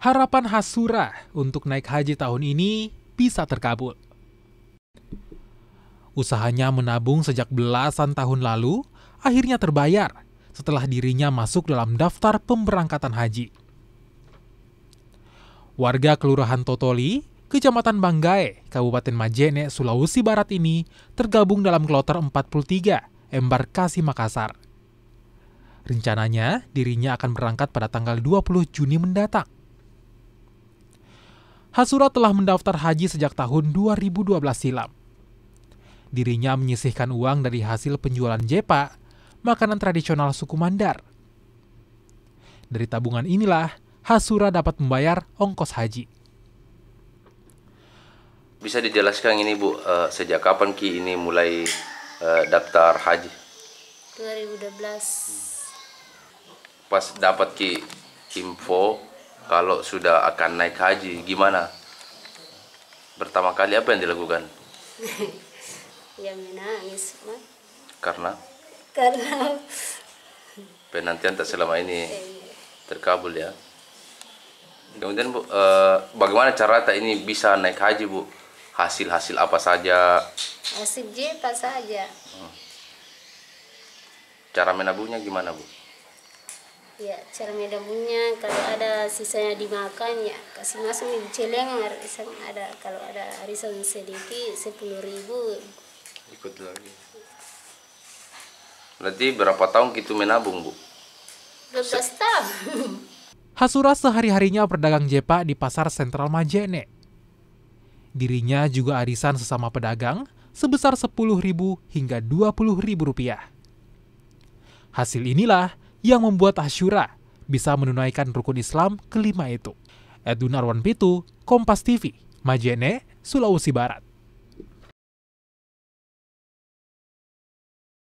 harapan Hasura untuk naik haji tahun ini bisa terkabul. Usahanya menabung sejak belasan tahun lalu akhirnya terbayar setelah dirinya masuk dalam daftar pemberangkatan haji. Warga Kelurahan Totoli, Kecamatan Banggae, Kabupaten Majene, Sulawesi Barat ini tergabung dalam kloter 43, Embarkasi Makassar. Rencananya, dirinya akan berangkat pada tanggal 20 Juni mendatang. Hasura telah mendaftar haji sejak tahun 2012 silam. Dirinya menyisihkan uang dari hasil penjualan jepa, makanan tradisional suku Mandar. Dari tabungan inilah, Hasura dapat membayar ongkos haji. Bisa dijelaskan ini Bu, eh, sejak kapan Ki ini mulai eh, daftar haji? 2012. Pas dapat Ki info kalau sudah akan naik haji gimana pertama kali apa yang dilakukan Ya menangis man. karena karena penantian tak selama ini iya, iya. terkabul ya kemudian bu eh, bagaimana cara tak ini bisa naik haji bu hasil hasil apa saja hasil apa saja hmm. cara menabungnya gimana bu ya cara menabungnya kalau sisanya dimakan ya kasih masuk di celeng arisan ada kalau ada arisan sedikit sepuluh ribu ikut lagi berarti berapa tahun kita gitu menabung bu 12 tahun Hasura sehari-harinya berdagang jepa di pasar sentral Majene dirinya juga arisan sesama pedagang sebesar Rp10.000 hingga Rp20.000. Hasil inilah yang membuat Hasura bisa menunaikan rukun Islam kelima itu. Edunarwan Arwan Pitu, Kompas TV, Majene, Sulawesi Barat.